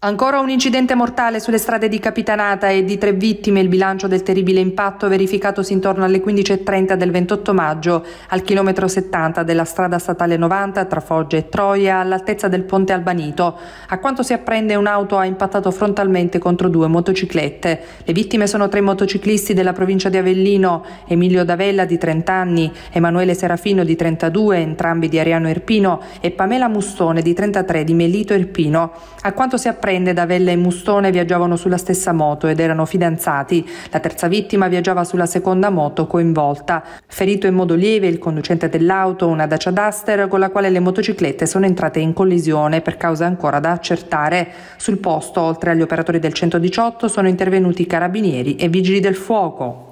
Ancora un incidente mortale sulle strade di Capitanata e di tre vittime il bilancio del terribile impatto verificatosi intorno alle 15.30 del 28 maggio al chilometro 70 della strada statale 90 tra Foggia e Troia all'altezza del ponte Albanito. A quanto si apprende un'auto ha impattato frontalmente contro due motociclette. Le vittime sono tre motociclisti della provincia di Avellino, Emilio Davella di 30 anni, Emanuele Serafino di 32, entrambi di Ariano Irpino e Pamela Mustone di 33 di Melito Irpino. A quanto si apprende apprende Davella e Mustone viaggiavano sulla stessa moto ed erano fidanzati. La terza vittima viaggiava sulla seconda moto coinvolta. Ferito in modo lieve il conducente dell'auto, una Dacia Duster, con la quale le motociclette sono entrate in collisione per cause ancora da accertare. Sul posto, oltre agli operatori del 118, sono intervenuti carabinieri e vigili del fuoco.